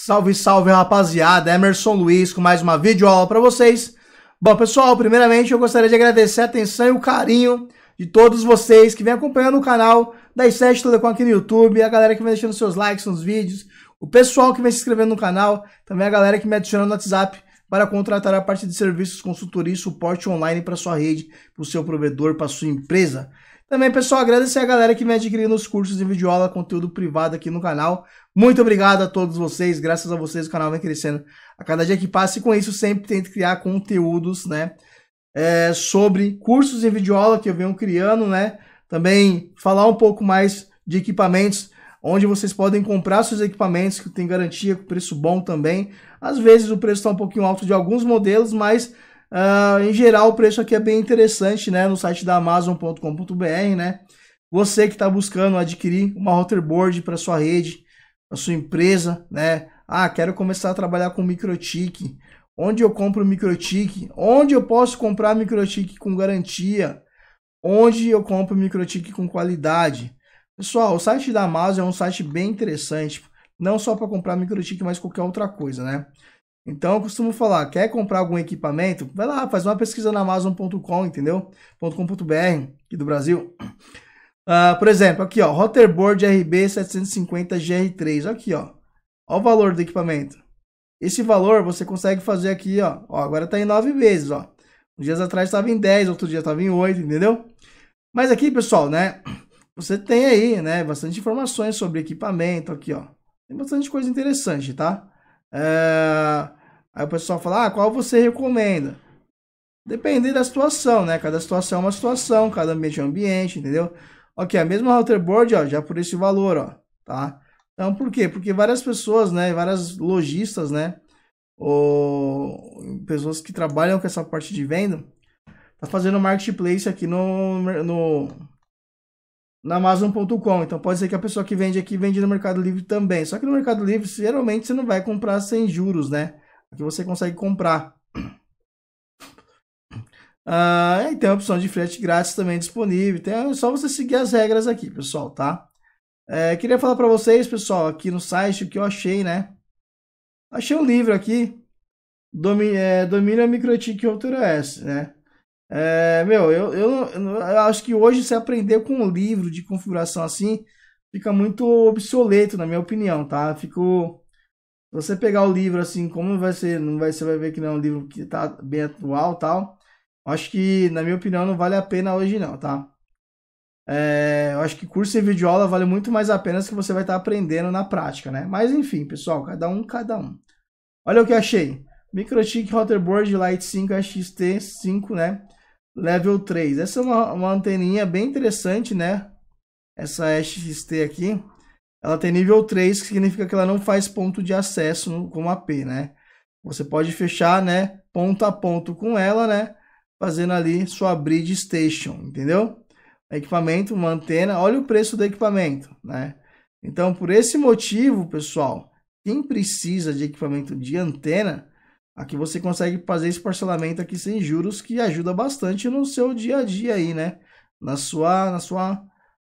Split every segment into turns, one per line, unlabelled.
Salve, salve rapaziada, Emerson Luiz com mais uma videoaula para vocês. Bom pessoal, primeiramente eu gostaria de agradecer a atenção e o carinho de todos vocês que vem acompanhando o canal das 7 Telecom aqui no YouTube, a galera que vem deixando seus likes nos vídeos, o pessoal que vem se inscrevendo no canal, também a galera que me adiciona no WhatsApp para contratar a parte de serviços, consultoria e suporte online para sua rede, para o seu provedor, para sua empresa. Também, pessoal, agradecer a galera que vem adquirindo os cursos de videoaula, conteúdo privado aqui no canal. Muito obrigado a todos vocês. Graças a vocês o canal vem crescendo a cada dia que passa. E com isso, sempre tento criar conteúdos, né? É, sobre cursos de videoaula que eu venho criando, né? Também falar um pouco mais de equipamentos onde vocês podem comprar seus equipamentos que tem garantia, com preço bom também. Às vezes o preço está um pouquinho alto de alguns modelos, mas uh, em geral o preço aqui é bem interessante, né? No site da Amazon.com.br, né? Você que está buscando adquirir uma routerboard para sua rede, para sua empresa, né? Ah, quero começar a trabalhar com microtik. Onde eu compro microtik? Onde eu posso comprar microtik com garantia? Onde eu compro microtik com qualidade? Pessoal, o site da Amazon é um site bem interessante, não só para comprar microchip, mas qualquer outra coisa, né? Então eu costumo falar, quer comprar algum equipamento? Vai lá, faz uma pesquisa na Amazon.com, entendeu? .com.br, aqui do Brasil. Uh, por exemplo, aqui ó, Rotterboard RB750GR3, aqui ó. Ó o valor do equipamento. Esse valor você consegue fazer aqui, ó. ó agora tá em 9 vezes, ó. dias atrás estava em 10, outro dia estava em 8, entendeu? Mas aqui, pessoal, né? Você tem aí, né, bastante informações sobre equipamento aqui, ó. Tem bastante coisa interessante, tá? É... Aí o pessoal fala, ah, qual você recomenda? Depende da situação, né? Cada situação é uma situação, cada ambiente é um ambiente, entendeu? Ok, a mesma router board, ó, já por esse valor, ó, tá? Então, por quê? Porque várias pessoas, né, várias lojistas, né, ou pessoas que trabalham com essa parte de venda, tá fazendo marketplace aqui no, no na Amazon.com. Então pode ser que a pessoa que vende aqui vende no Mercado Livre também. Só que no Mercado Livre, geralmente você não vai comprar sem juros, né? Aqui você consegue comprar. Ah, e tem a opção de frete grátis também disponível. Então é só você seguir as regras aqui, pessoal, tá? É, queria falar para vocês, pessoal, aqui no site o que eu achei, né? Achei um livro aqui, Domi, é, Domínio Microtique Altura é S, né? É, meu, eu, eu, eu, acho que hoje se aprender com um livro de configuração assim fica muito obsoleto, na minha opinião, tá? Ficou. você pegar o livro assim, como vai ser, não vai, você vai ver que não é um livro que tá bem atual tal. Acho que, na minha opinião, não vale a pena hoje não, tá? É, eu acho que curso e videoaula vale muito mais a pena que você vai estar tá aprendendo na prática, né? Mas enfim, pessoal, cada um, cada um. Olha o que achei. Microtik Routerboard Lite 5 XT5, né? Level 3. Essa é uma, uma anteninha bem interessante, né? Essa XT aqui. Ela tem nível 3, que significa que ela não faz ponto de acesso no, como AP, né? Você pode fechar, né? Ponto a ponto com ela, né? Fazendo ali sua bridge station, entendeu? Equipamento, uma antena. Olha o preço do equipamento, né? Então, por esse motivo, pessoal, quem precisa de equipamento de antena Aqui você consegue fazer esse parcelamento aqui sem juros, que ajuda bastante no seu dia a dia aí, né? Na sua, na sua,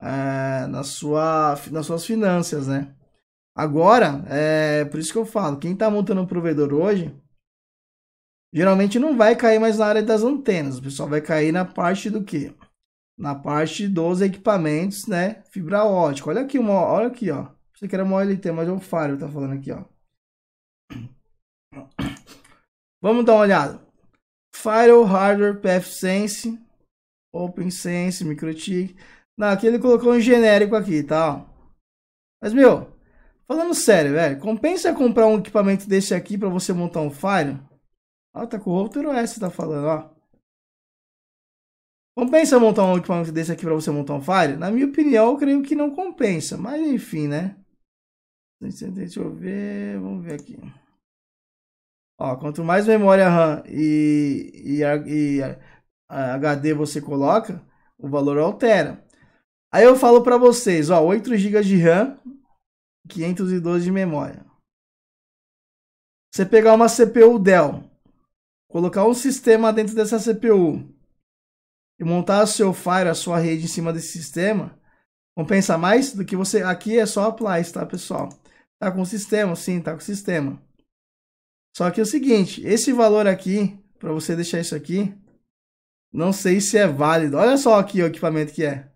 é, na sua, nas suas finanças, né? Agora, é por isso que eu falo, quem está montando um provedor hoje, geralmente não vai cair mais na área das antenas, o pessoal vai cair na parte do que? Na parte dos equipamentos, né? Fibra ótica. Olha aqui, uma, olha aqui, ó. você quer era uma OLT, mas é um Faro tá falando aqui, ó. Vamos dar uma olhada. Firewall Hardware PathSense, OpenSense, MikroTik. Não, aqui ele colocou um genérico aqui, tá? Mas, meu, falando sério, velho, compensa comprar um equipamento desse aqui para você montar um Fire? Ó, ah, tá com o router OS, tá falando, ó. Compensa montar um equipamento desse aqui para você montar um Fire? Na minha opinião, eu creio que não compensa, mas enfim, né? Deixa eu ver, vamos ver aqui. Ó, quanto mais memória RAM e, e, e a, a HD você coloca, o valor altera. Aí eu falo para vocês, ó, 8 GB de RAM, 512 de memória. Você pegar uma CPU Dell, colocar um sistema dentro dessa CPU e montar o seu Fire, a sua rede em cima desse sistema, compensa mais do que você... Aqui é só applies, tá, pessoal? Tá com sistema? Sim, tá com sistema. Só que é o seguinte, esse valor aqui, para você deixar isso aqui, não sei se é válido. Olha só aqui o equipamento que é.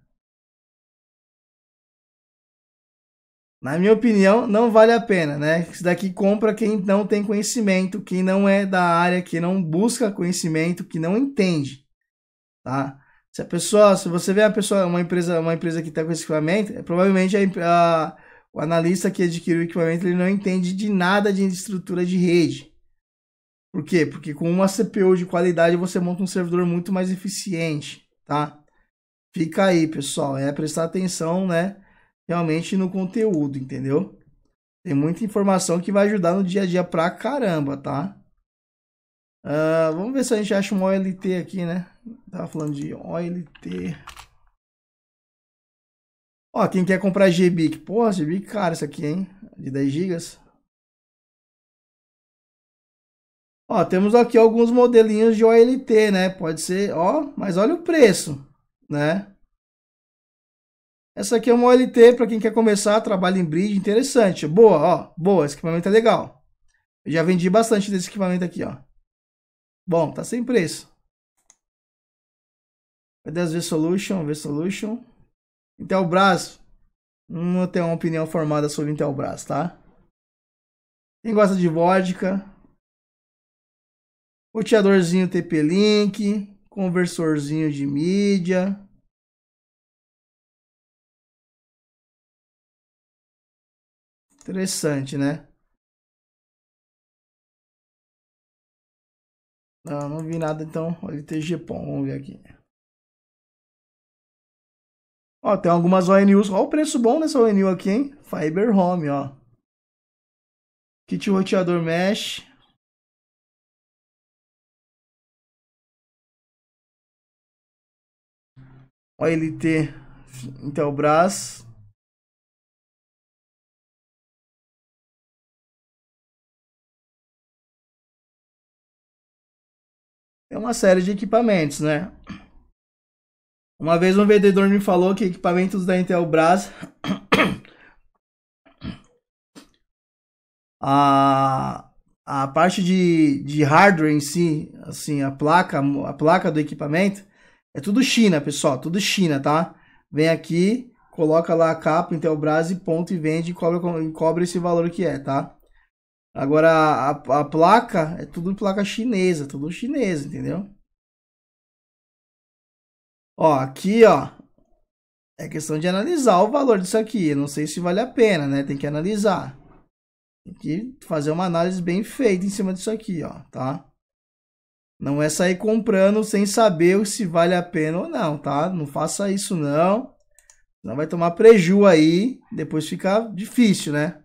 Na minha opinião, não vale a pena, né? Isso daqui compra quem não tem conhecimento, quem não é da área, quem não busca conhecimento, que não entende, tá? Se a pessoa, se você vê a pessoa, uma empresa, uma empresa que está com esse equipamento, é, provavelmente a, a, o analista que adquiriu o equipamento ele não entende de nada de estrutura de rede. Por quê? Porque com uma CPU de qualidade você monta um servidor muito mais eficiente, tá? Fica aí, pessoal, é prestar atenção, né, realmente no conteúdo, entendeu? Tem muita informação que vai ajudar no dia a dia pra caramba, tá? Uh, vamos ver se a gente acha um OLT aqui, né? Tava falando de OLT. Ó, quem quer comprar GB? Porra, GB é cara isso aqui, hein? De 10 GB? Ó, temos aqui alguns modelinhos de OLT, né? Pode ser, ó, mas olha o preço, né? Essa aqui é uma OLT para quem quer começar trabalho em bridge, interessante. Boa, ó, boa, esse equipamento é legal. Eu já vendi bastante desse equipamento aqui, ó. Bom, tá sem preço. Cadê as V-Solution? V-Solution. Intelbras. Não hum, tenho uma opinião formada sobre Intelbras, tá? Quem gosta de vodka, roteadorzinho TP-Link, conversorzinho de mídia. Interessante, né? Não, não vi nada então. LTG-POM, vamos ver aqui. Ó, tem algumas ONUs. Olha o preço bom nessa ONU aqui, hein? Fiber Home, ó. Kit roteador mesh. OLT Intelbras. Então, é uma série de equipamentos, né? Uma vez um vendedor me falou que equipamentos da Intelbras a a parte de, de hardware em si, assim, a placa, a placa do equipamento é tudo China, pessoal, tudo China, tá? Vem aqui, coloca lá a capa, Intelbras e ponto e vende e cobra, e cobra esse valor que é, tá? Agora, a, a placa é tudo placa chinesa, tudo chinesa, entendeu? Ó, aqui, ó. É questão de analisar o valor disso aqui. Eu não sei se vale a pena, né? Tem que analisar. Tem que fazer uma análise bem feita em cima disso aqui, ó, tá? Não é sair comprando sem saber se vale a pena ou não, tá? Não faça isso não. Não vai tomar preju aí, depois fica difícil, né?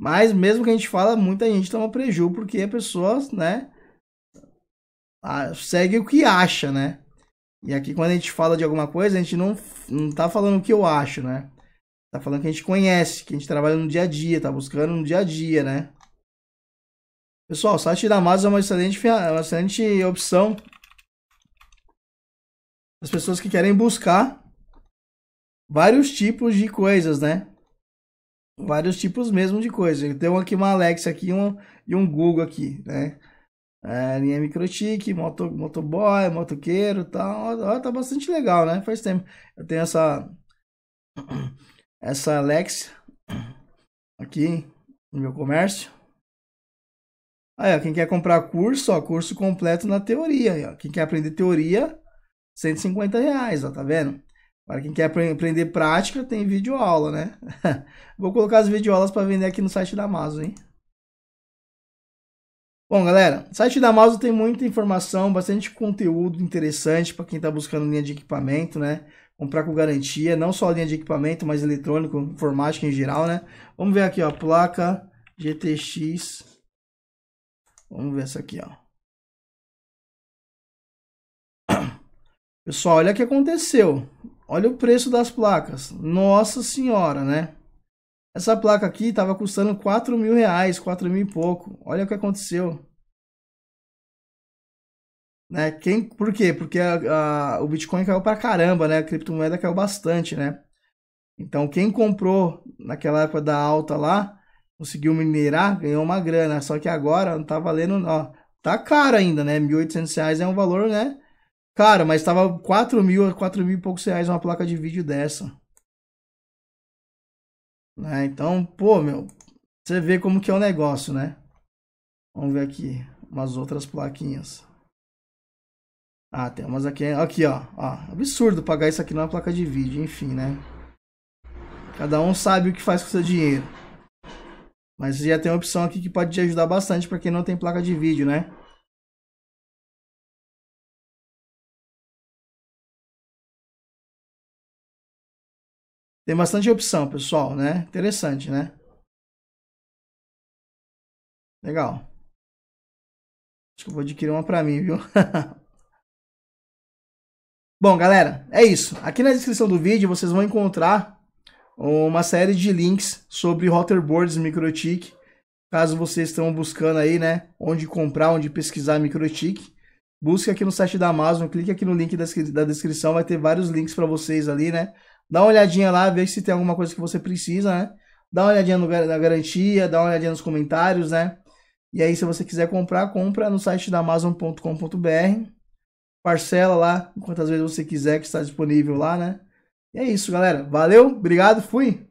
Mas mesmo que a gente fala, muita gente toma preju porque a pessoa, né, segue o que acha, né? E aqui quando a gente fala de alguma coisa, a gente não, não tá falando o que eu acho, né? Tá falando que a gente conhece, que a gente trabalha no dia a dia, tá buscando no dia a dia, né? Pessoal, o site da Amazon é uma excelente, é uma excelente opção. As pessoas que querem buscar vários tipos de coisas, né? Vários tipos mesmo de coisas. tenho aqui uma Alexa aqui um, e um Google aqui, né? É, linha Microtik, moto, motoboy, motoqueiro e tal. Ó, tá bastante legal, né? Faz tempo. Eu tenho essa... Essa Alexa aqui no meu comércio. Aí, ó, quem quer comprar curso, ó, curso completo na teoria. Aí, ó, quem quer aprender teoria, 150 reais, ó, tá vendo? Para quem quer aprender prática, tem vídeo aula, né? Vou colocar as vídeo aulas para vender aqui no site da Amazon, hein? Bom, galera, o site da Amazon tem muita informação, bastante conteúdo interessante para quem está buscando linha de equipamento, né? Comprar com garantia, não só linha de equipamento, mas eletrônico, informática em geral, né? Vamos ver aqui, ó, placa GTX Vamos ver essa aqui, ó. Pessoal, olha o que aconteceu. Olha o preço das placas. Nossa senhora, né? Essa placa aqui estava custando 4 mil reais, 4 mil e pouco. Olha o que aconteceu. Né? Quem, por quê? Porque a, a, o Bitcoin caiu pra caramba, né? A criptomoeda caiu bastante, né? Então, quem comprou naquela época da alta lá, conseguiu minerar, ganhou uma grana. Só que agora não tá valendo, ó. Tá caro ainda, né? 1.800 reais é um valor, né? caro mas tava quatro mil, quatro mil e poucos reais uma placa de vídeo dessa. Né? Então, pô, meu. Você vê como que é o negócio, né? Vamos ver aqui. Umas outras plaquinhas. Ah, tem umas aqui. Aqui, ó. ó. Absurdo pagar isso aqui numa placa de vídeo, enfim, né? Cada um sabe o que faz com seu dinheiro. Mas já tem uma opção aqui que pode te ajudar bastante para quem não tem placa de vídeo, né? Tem bastante opção, pessoal, né? Interessante, né? Legal. Acho que eu vou adquirir uma para mim, viu? Bom, galera, é isso. Aqui na descrição do vídeo vocês vão encontrar uma série de links sobre Rotterboards Microtik, caso vocês estão buscando aí, né, onde comprar, onde pesquisar Microtik. Busque aqui no site da Amazon, clique aqui no link da descrição, vai ter vários links para vocês ali, né? Dá uma olhadinha lá, vê se tem alguma coisa que você precisa, né? Dá uma olhadinha no, na garantia, dá uma olhadinha nos comentários, né? E aí, se você quiser comprar, compra no site da Amazon.com.br. Parcela lá, quantas vezes você quiser, que está disponível lá, né? E é isso, galera. Valeu, obrigado, fui!